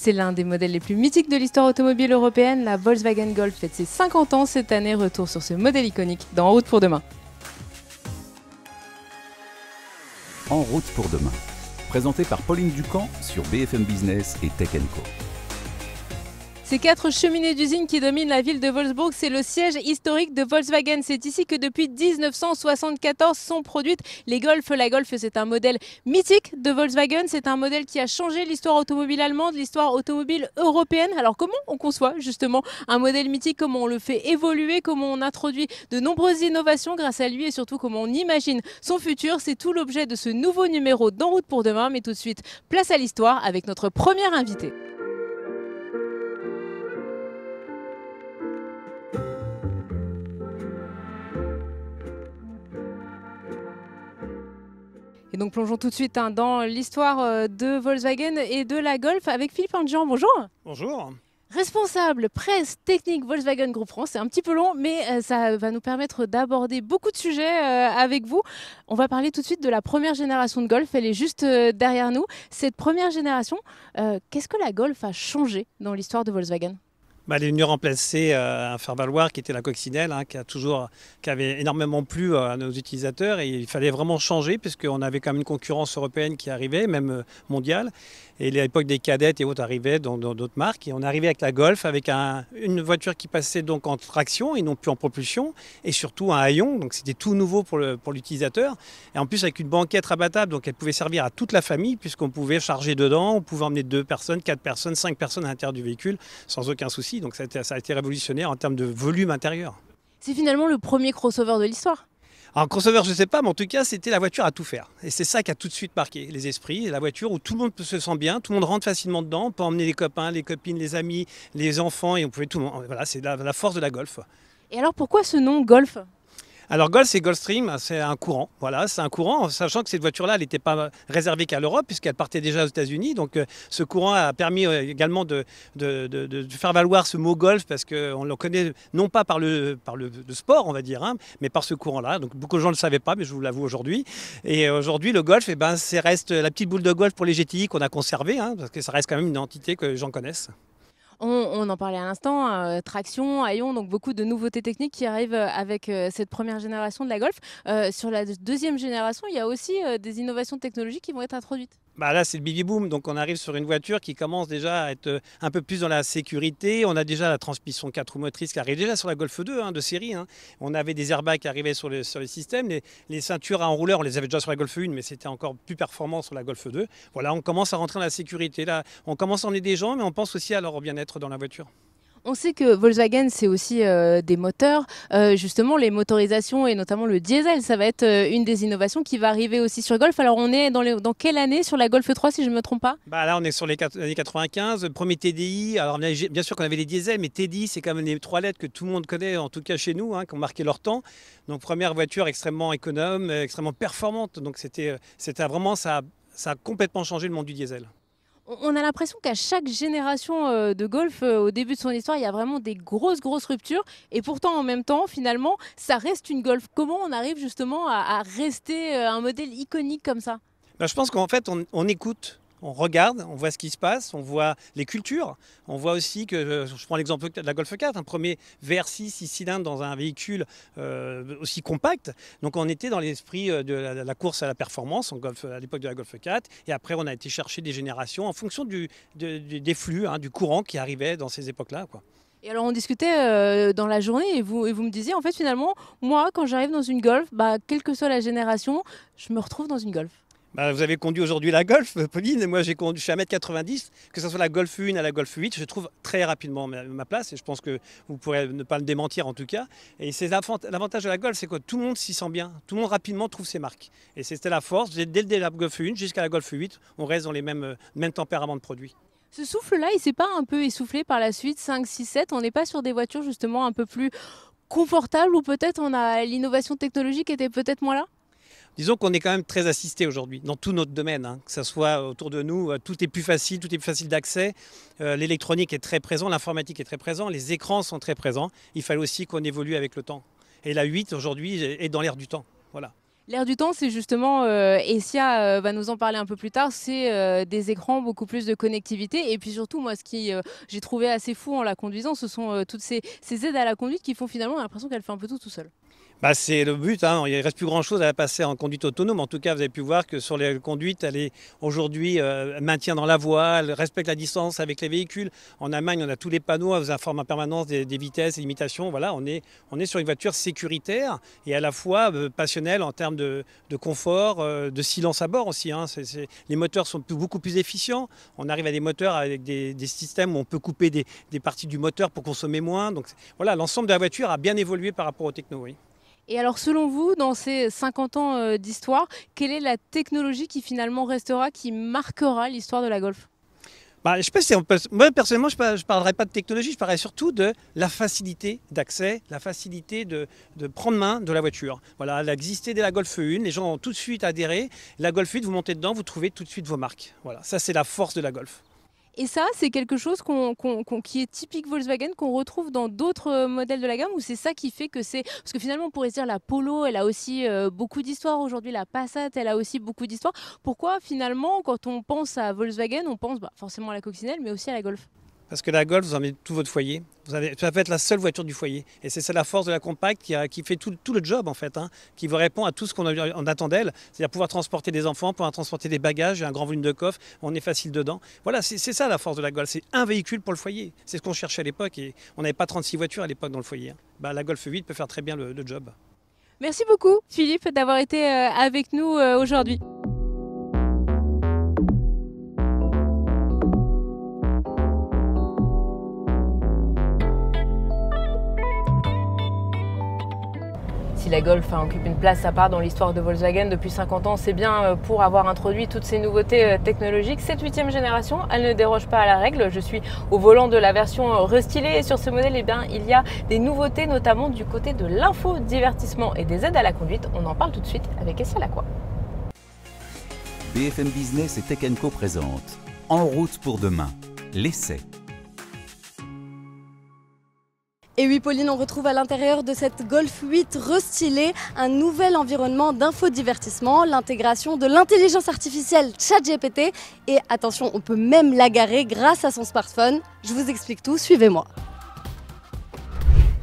C'est l'un des modèles les plus mythiques de l'histoire automobile européenne. La Volkswagen Golf fête ses 50 ans cette année. Retour sur ce modèle iconique dans En route pour demain. En route pour demain, présenté par Pauline Ducamp sur BFM Business et Tech Co. Ces quatre cheminées d'usine qui dominent la ville de Wolfsburg, c'est le siège historique de Volkswagen. C'est ici que depuis 1974 sont produites les Golf. La Golf, c'est un modèle mythique de Volkswagen. C'est un modèle qui a changé l'histoire automobile allemande, l'histoire automobile européenne. Alors comment on conçoit justement un modèle mythique, comment on le fait évoluer, comment on introduit de nombreuses innovations grâce à lui et surtout comment on imagine son futur. C'est tout l'objet de ce nouveau numéro d'En route pour demain. Mais tout de suite, place à l'histoire avec notre première invité. donc plongeons tout de suite hein, dans l'histoire euh, de Volkswagen et de la Golf avec Philippe Angian. Bonjour. Bonjour. Responsable presse technique Volkswagen Group France, c'est un petit peu long, mais euh, ça va nous permettre d'aborder beaucoup de sujets euh, avec vous. On va parler tout de suite de la première génération de Golf, elle est juste derrière nous. Cette première génération, qu'est-ce que la Golf a changé dans l'histoire de Volkswagen bah, Elle est remplacer euh, un fer valoir qui était la coccinelle, hein, qui, a toujours, qui avait énormément plu euh, à nos utilisateurs. Et il fallait vraiment changer, puisqu'on avait quand même une concurrence européenne qui arrivait, même euh, mondiale. Et à l'époque des cadettes et autres arrivaient dans d'autres marques. Et on arrivait avec la Golf, avec une voiture qui passait donc en traction et non plus en propulsion, et surtout un haillon. Donc c'était tout nouveau pour l'utilisateur. Pour et en plus avec une banquette rabattable, donc elle pouvait servir à toute la famille puisqu'on pouvait charger dedans, on pouvait emmener deux personnes, quatre personnes, cinq personnes à l'intérieur du véhicule sans aucun souci. Donc ça ça a été révolutionnaire en termes de volume intérieur. C'est finalement le premier crossover de l'histoire. Alors, crossover, je ne sais pas, mais en tout cas, c'était la voiture à tout faire. Et c'est ça qui a tout de suite marqué les esprits. La voiture où tout le monde se sent bien, tout le monde rentre facilement dedans. On peut emmener les copains, les copines, les amis, les enfants, et on pouvait tout le monde. Voilà, c'est la force de la Golf. Et alors, pourquoi ce nom Golf alors Golf c'est Goldstream, c'est un courant. Voilà, c'est un courant, sachant que cette voiture-là, n'était pas réservée qu'à l'Europe, puisqu'elle partait déjà aux États-Unis. Donc euh, ce courant a permis euh, également de, de, faire valoir ce mot Golf, parce qu'on le connaît non pas par le, par le, sport, on va dire, hein, mais par ce courant-là. Donc beaucoup de gens ne le savaient pas, mais je vous l'avoue aujourd'hui. Et aujourd'hui, le Golf, et eh ben, c'est reste la petite boule de golf pour les GTI qu'on a conservée, hein, parce que ça reste quand même une entité que j'en gens on, en parlait à l'instant, hein, euh, traction, hayon, donc beaucoup de nouveautés techniques qui arrivent euh, avec euh, cette première génération de la Golf. sur la deuxième génération, il y a aussi des innovations technologiques qui vont être introduites bah là, c'est le baby Boom. Donc, on arrive sur une voiture qui commence déjà à être euh, un peu plus dans la sécurité. On a déjà la transmission 4 roues motrices qui arrive déjà sur la Golf 2 hein, de série. Hein. On avait des airbags qui arrivaient sur le, sur les Les, ceintures à enrouleur, on les avait déjà sur la Golf 1, mais c'était encore plus performant sur la Golf 2. Voilà, on commence à rentrer dans la sécurité. Là, on commence à aider des gens, mais on pense aussi à leur bien-être dans la voiture. On sait que Volkswagen, c'est aussi euh, des moteurs. Euh, justement, les motorisations et notamment le diesel, ça va être euh, une des innovations qui va arriver aussi sur Golf. Alors, on est dans, dans quelle année sur la Golf 3, si je ne me trompe pas bah Là, on est sur les années 95. Premier TDI. Alors, bien sûr qu'on avait les diesels, mais TDI, c'est quand même les trois lettres que tout le monde connaît, en tout cas chez nous, hein, qui ont marqué leur temps. Donc, première voiture extrêmement économe, extrêmement performante. Donc, c'était vraiment, ça, ça a complètement changé le monde du diesel on a l'impression qu'à chaque génération euh, de golf, euh, au début de son histoire, il y a vraiment des grosses, grosses ruptures. Et pourtant, en même temps, finalement, ça reste une golf. Comment on arrive justement à, rester euh, un modèle iconique comme ça ben, Je pense qu'en fait, on écoute on regarde, on voit ce qui se passe, on voit les cultures, on voit aussi que, euh, je prends l'exemple de la Golf 4, un premier VR6 6 cylindres dans un véhicule euh, aussi compact. Donc on était dans l'esprit euh, de la, course à la performance en golf, à l'époque de la Golf 4, et après on a été chercher des générations en fonction du, des flux, hein, du courant qui arrivait dans ces époques-là. Quoi. Et alors on discutait dans la journée et vous, me disiez en fait finalement moi quand j'arrive dans une golf, bah, quelle que soit la génération, je me retrouve dans une golf. Bah, vous avez conduit aujourd'hui la Golf, Pauline. et Moi, j'ai conduit, je suis à 1m90. Que ce soit la Golf 1 à la Golf 8, je trouve très rapidement ma, place. Et je pense que vous pourrez ne pas le démentir en tout cas. Et c'est l'avantage de la Golf, c'est que tout le monde s'y sent bien. Tout le monde rapidement trouve ses marques. Et c'était la force. Dès, dès la Golf 1 jusqu'à la Golf 8, on reste dans les euh, mêmes, tempéraments de produits. Ce souffle-là, il s'est pas un peu essoufflé par la suite 5, 6, 7 On n'est pas sur des voitures justement un peu plus confortables ou peut-être on a l'innovation technologique était peut-être moins là Disons qu'on est quand même très assisté aujourd'hui dans tout notre domaine, hein. que ce soit autour de nous, euh, tout est plus facile, tout est plus facile d'accès. Euh, l'électronique est très présent, l'informatique est très présent, les écrans sont très présents. Il fallait aussi qu'on évolue avec le temps. Et la 8 aujourd'hui est dans l'air du temps. Voilà. L'ère du temps, c'est justement, euh, et Sia va nous en parler un peu plus tard, c'est des écrans, beaucoup plus de connectivité. Et puis surtout, moi, ce qui j'ai trouvé assez fou en la conduisant, ce sont toutes ces, ces, aides à la conduite qui font finalement l'impression qu'elle fait un peu tout tout seul. Bah, c'est le but, hein. il ne reste plus grand-chose à passer en conduite autonome. En tout cas, vous avez pu voir que sur les conduites, elle est aujourd'hui euh, maintien dans la voie, respecte la distance avec les véhicules. En Allemagne, on a tous les panneaux, elle vous informe en permanence des, vitesses, des limitations. Voilà, on est, on est sur une voiture sécuritaire et à la fois euh, passionnelle en termes de, confort, euh, de silence à bord aussi. Hein. les moteurs sont beaucoup plus efficients. On arrive à des moteurs avec des, systèmes où on peut couper des, parties du moteur pour consommer moins. Donc voilà, l'ensemble de la voiture a bien évolué par rapport aux techno. Et alors, selon vous, dans ces 50 ans euh, d'histoire, quelle est la technologie qui finalement restera, qui marquera l'histoire de la golf bah, je sais Moi, personnellement, je ne parlerai pas de technologie, je parlerai surtout de la facilité d'accès, la facilité de, prendre main de la voiture. Voilà, elle a existé dès la Golf 1, les gens ont tout de suite adhéré. La Golf 8, vous montez dedans, vous trouvez tout de suite vos marques. Voilà, ça c'est la force de la Golf. Et ça, c'est quelque chose qu'on, qui est typique Volkswagen, qu'on retrouve dans d'autres euh, modèles de la gamme, ou c'est ça qui fait que c'est... Parce que finalement, on pourrait se dire, la Polo, elle a aussi euh, beaucoup d'histoire. Aujourd'hui, la Passat, elle a aussi beaucoup d'histoire. Pourquoi, finalement, quand on pense à Volkswagen, on pense bah, forcément à la coccinelle, mais aussi à la Golf parce que la Golf, vous emmenez tout votre foyer. Vous avez, ça peut être la seule voiture du foyer. Et c'est ça la force de la Compact qui, qui fait tout, le job, en fait, hein, qui vous répond à tout ce qu'on attend d'elle. C'est-à-dire pouvoir transporter des enfants, pouvoir transporter des bagages, un grand volume de coffre, on est facile dedans. Voilà, c'est ça la force de la Golf. C'est un véhicule pour le foyer. C'est ce qu'on cherchait à l'époque. Et on n'avait pas 36 voitures à l'époque dans le foyer. Hein. Bah, la Golf 8 peut faire très bien le job. Merci beaucoup, Philippe, d'avoir été euh, avec nous euh, aujourd'hui. la Golf hein, occupe une place à part dans l'histoire de Volkswagen depuis 50 ans, c'est bien euh, pour avoir introduit toutes ces nouveautés euh, technologiques. Cette huitième génération, elle ne déroge pas à la règle. Je suis au volant de la version euh, restylée et sur ce modèle, eh bien, il y a des nouveautés, notamment du côté de l'info, et des aides à la conduite. On en parle tout de suite avec Estelle Lacroix. BFM Business et Tech Co présente En route pour demain, l'essai. Et oui, Pauline, on retrouve à l'intérieur de cette Golf 8 restylée un nouvel environnement d'infodivertissement, l'intégration de l'intelligence artificielle ChatGPT. Et attention, on peut même la garer grâce à son smartphone. Je vous explique tout, suivez-moi.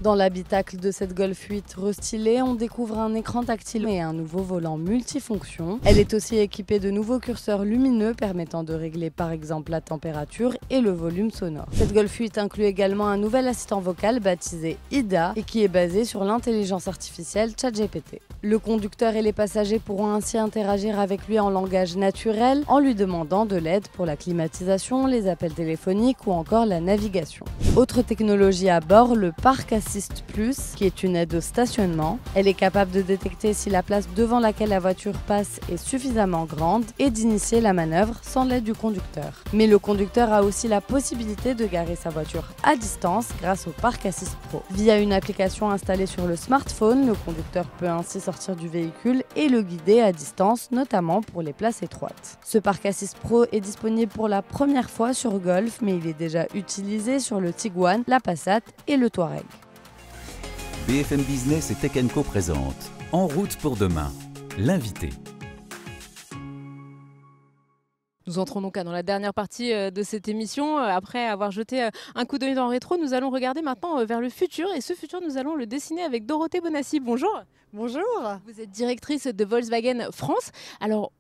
Dans l'habitacle de cette Golf 8 restylée, on découvre un écran tactile et un nouveau volant multifonction. Elle est aussi équipée de nouveaux curseurs lumineux permettant de régler par exemple la température et le volume sonore. Cette Golf 8 inclut également un nouvel assistant vocal baptisé Ida et qui est basé sur l'intelligence artificielle ChatGPT. Le conducteur et les passagers pourront ainsi interagir avec lui en langage naturel en lui demandant de l'aide pour la climatisation, les appels téléphoniques ou encore la navigation. Autre technologie à bord, le parc assistant plus, qui est une aide au stationnement. Elle est capable de détecter si la place devant laquelle la voiture passe est suffisamment grande et d'initier la manœuvre sans l'aide du conducteur. Mais le conducteur a aussi la possibilité de garer sa voiture à distance grâce au Parc Assist Pro. Via une application installée sur le smartphone, le conducteur peut ainsi sortir du véhicule et le guider à distance, notamment pour les places étroites. Ce Parc Assist Pro est disponible pour la première fois sur Golf, mais il est déjà utilisé sur le Tiguan, la Passat et le Touareg. BFM Business et Tech Co présente En route pour demain, l'invité. Nous entrons donc dans la dernière partie euh, de cette émission. Euh, après avoir jeté euh, un coup d'œil dans le rétro, nous allons regarder maintenant vers le futur. Et ce futur, nous allons le dessiner avec Dorothée Bonassi. Bonjour. Bonjour. Vous êtes directrice de Volkswagen France. Alors,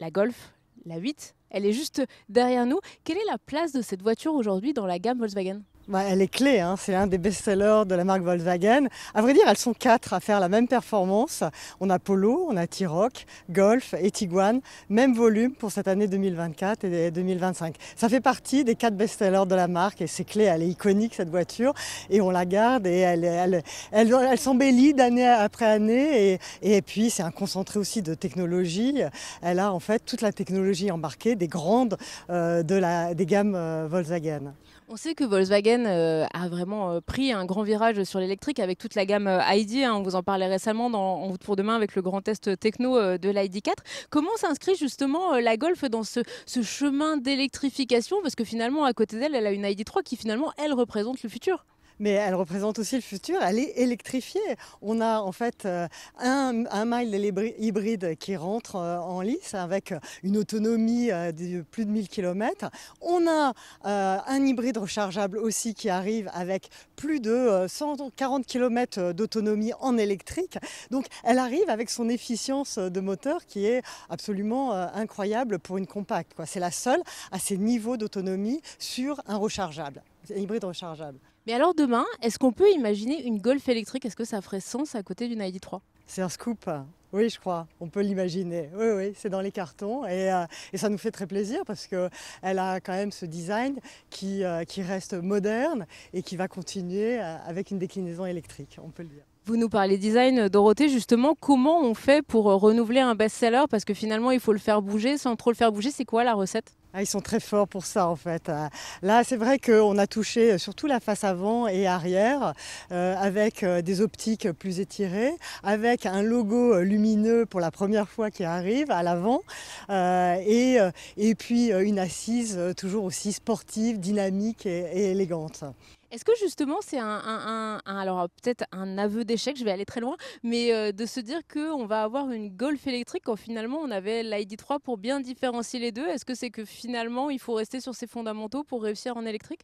la Golf, la 8, elle est juste derrière nous. Quelle est la place de cette voiture aujourd'hui dans la gamme Volkswagen bah, elle est clé, hein. c'est un des best-sellers de la marque Volkswagen. À vrai dire, elles sont quatre à faire la même performance. On a Polo, on a T-Roc, Golf et Tiguan, même volume pour cette année 2024 et 2025. Ça fait partie des quatre best-sellers de la marque et c'est clé, elle est iconique cette voiture et on la garde et elle, elle, elle, elle s'embellit d'année après année et, et puis c'est un concentré aussi de technologie. Elle a en fait toute la technologie embarquée des grandes euh, de la, des gammes euh, Volkswagen. On sait que Volkswagen euh, a vraiment euh, pris un grand virage sur l'électrique avec toute la gamme euh, ID. Hein, on vous en parlait récemment dans En pour demain avec le grand test techno de l'ID4. Comment s'inscrit justement la Golf dans ce, ce chemin d'électrification Parce que finalement, à côté d'elle, elle a une ID3 qui finalement, elle représente le futur mais elle représente aussi le futur. Elle est électrifiée. On a en fait euh, un, un mile hybride qui rentre euh, en lice avec euh, une autonomie de plus de 1000 km. On a un hybride rechargeable aussi qui arrive avec plus de 140 km d'autonomie en électrique. Donc elle arrive avec son efficience de moteur qui est absolument incroyable pour une compacte. C'est la seule à ces niveaux d'autonomie sur un rechargeable, un hybride rechargeable. Mais alors demain, est-ce qu'on peut imaginer une Golf électrique Est-ce que ça ferait sens à côté d'une ID3 C'est un scoop. Oui, je crois, on peut l'imaginer. Oui, oui, c'est dans les cartons et, euh, ça nous fait très plaisir parce qu'elle a quand même ce design qui, euh, qui reste moderne et qui va continuer euh, avec une déclinaison électrique, on peut le dire. Vous nous parlez design, Dorothée, justement, comment on fait pour renouveler un best-seller Parce que finalement, il faut le faire bouger. Sans trop le faire bouger, c'est quoi la recette ah, ils sont très forts pour ça en fait. Hein. Là, c'est vrai qu'on a touché euh, surtout la face avant et arrière euh, avec euh, des optiques plus étirées, avec un logo lumineux pour la première fois qui arrive à l'avant et, et, puis une assise toujours aussi sportive, dynamique et, élégante. Est-ce que justement c'est un, alors peut-être un aveu d'échec, je vais aller très loin, mais de se dire qu'on va avoir une Golf électrique quand finalement on avait l'ID3 pour bien différencier les deux Est-ce que c'est que finalement, il faut rester sur ses fondamentaux pour réussir en électrique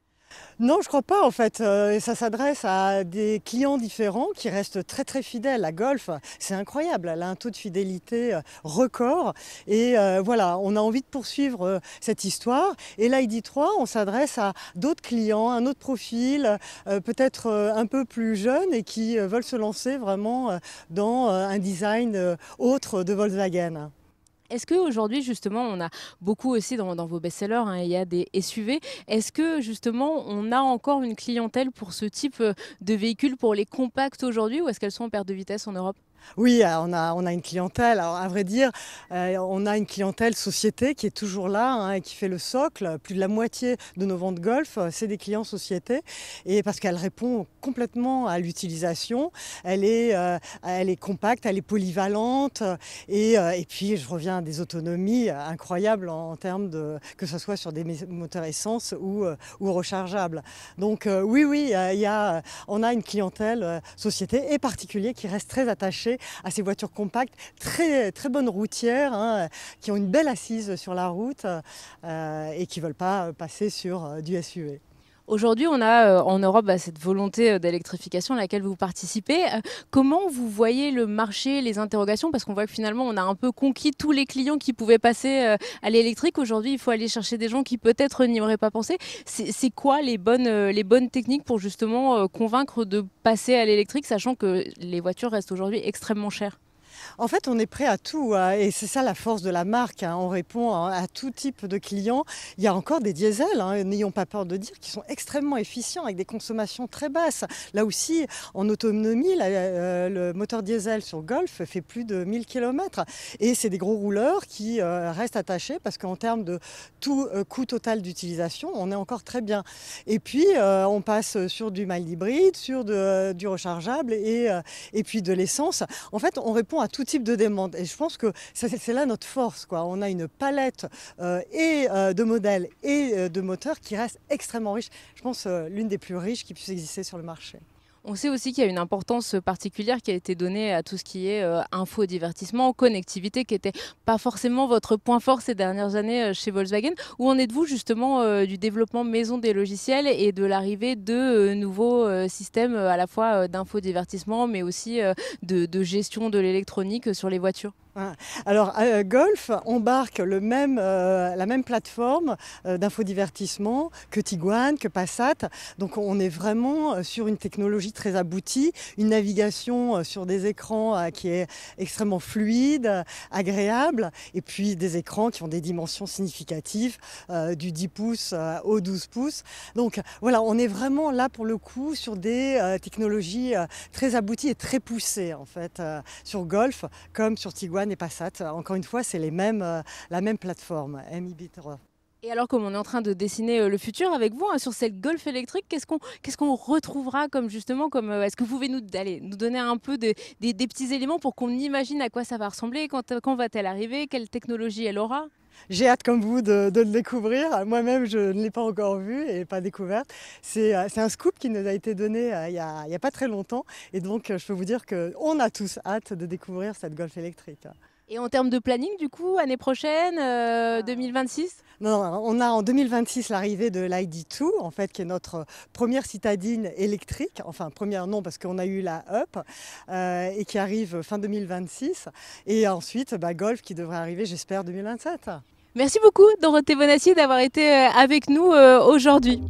non, je crois pas en fait. Euh, et ça s'adresse à des clients différents qui restent très très fidèles à Golf. C'est incroyable, elle a un taux de fidélité euh, record. Et euh, voilà, on a envie de poursuivre cette histoire. Et là, 3 on s'adresse à d'autres clients, un autre profil, peut-être un peu plus jeune et qui veulent se lancer vraiment dans un design autre de Volkswagen. Est-ce qu'aujourd'hui, justement, on a beaucoup aussi dans, vos best-sellers, hein, il y a des SUV. Est-ce que, justement, on a encore une clientèle pour ce type euh, de véhicule pour les compacts aujourd'hui, ou est-ce qu'elles sont en perte de vitesse en Europe oui, euh, on a, on a une clientèle. Alors, à vrai dire, euh, on a une clientèle société qui est toujours là hein, et qui fait le socle. Plus de la moitié de nos ventes golf, euh, c'est des clients société. Et parce qu'elle répond complètement à l'utilisation. Elle, est, elle est compacte, elle est polyvalente. Et, puis, je reviens à des autonomies incroyables en, termes de. que ce soit sur des moteurs essence ou, ou rechargeables. Donc, oui, oui, on a une clientèle société et particulier qui reste très attachée à ces voitures compactes, très, bonnes routières, hein, qui ont une belle assise sur la route euh, et qui ne veulent pas passer sur euh, du SUV. Aujourd'hui, on a euh, en Europe bah, cette volonté euh, d'électrification à laquelle vous participez. Euh, comment vous voyez le marché, les interrogations Parce qu'on voit que finalement, on a un peu conquis tous les clients qui pouvaient passer à l'électrique. Aujourd'hui, il faut aller chercher des gens qui peut-être n'y auraient pas pensé. C'est quoi les bonnes techniques pour justement convaincre de passer à l'électrique, sachant que les voitures restent aujourd'hui extrêmement chères en fait, on est prêt à tout hein, et c'est ça la force de la marque. Hein. On répond hein, à tout type de clients. Il y a encore des diesels, n'ayons pas peur de dire, qui sont extrêmement efficients avec des consommations très basses. Là aussi, en autonomie, euh, le moteur diesel sur Golf fait plus de 1000 km et c'est des gros rouleurs qui euh, restent attachés parce qu'en termes de tout euh, coût total d'utilisation, on est encore très bien. Et puis, on passe sur du mild hybride, sur du rechargeable et, et puis de l'essence. En fait, on répond à tout type de demande. Et je pense que c'est là notre force. Quoi. On a une palette euh, et euh, de modèles et euh, de moteurs qui reste extrêmement riche. Je pense l'une des plus riches qui puisse exister sur le marché. On sait aussi qu'il y a une importance euh, particulière qui a été donnée à tout ce qui est euh, info, divertissement, connectivité, qui n'était pas forcément votre point fort ces dernières années euh, chez Volkswagen. Où en êtes-vous justement du développement maison des logiciels et de l'arrivée de nouveaux systèmes à la fois d'infodivertissement, mais aussi de gestion de l'électronique sur les voitures alors, euh, Golf embarque le même, euh, la même plateforme euh, d'infodivertissement que Tiguan, que Passat. Donc, on est vraiment sur une technologie très aboutie, une navigation sur des écrans qui est extrêmement fluide, agréable, et puis des écrans qui ont des dimensions significatives, du 10 pouces au 12 pouces. Donc, voilà, on est vraiment là pour le coup sur des technologies très abouties et très poussées, en fait, sur Golf comme sur Tiguan n'est pas Encore une fois, c'est les mêmes, euh, la même plateforme, MIB3. Et alors, comme on est en train de dessiner euh, le futur avec vous hein, sur cette Golf électrique, qu'est-ce qu'on retrouvera comme justement comme euh, est-ce que vous pouvez nous nous donner un peu des, des petits éléments pour qu'on imagine à quoi ça va ressembler, quand, quand va-t-elle arriver, quelle technologie elle aura j'ai hâte comme vous de, le découvrir. Moi-même, je ne l'ai pas encore vu et pas découverte. C'est euh, un scoop qui nous a été donné euh, il n'y a, a, pas très longtemps. Et donc, euh, je peux vous dire qu'on a tous hâte de découvrir cette golf électrique. Et en termes de planning, du coup, année prochaine, 2026 euh, ah. non, non, on a en 2026 l'arrivée de l'ID2, en fait, qui est notre première citadine électrique, enfin première non, parce qu'on a eu la UP, euh, et qui arrive fin 2026. Et ensuite, bah, Golf qui devrait arriver, j'espère, 2027. Merci beaucoup, Dorothée Bonassier, d'avoir été euh, avec nous aujourd'hui.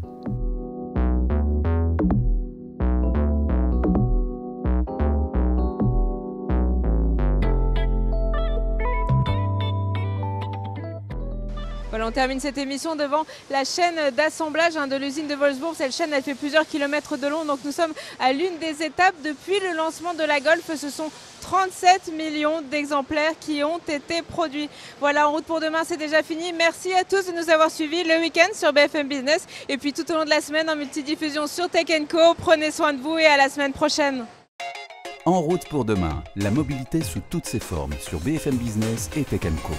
On termine cette émission devant la chaîne d'assemblage hein, de l'usine de Wolfsburg. Cette chaîne, a fait plusieurs kilomètres de long, donc nous sommes à l'une des étapes. Depuis le lancement de la Golf, ce sont 37 millions d'exemplaires qui ont été produits. Voilà, en route pour demain, c'est déjà fini. Merci à tous de nous avoir suivis le week-end sur BFM Business et puis tout au long de la semaine en multidiffusion sur Tech Co. Prenez soin de vous et à la semaine prochaine. En route pour demain, la mobilité sous toutes ses formes sur BFM Business et Tech Co.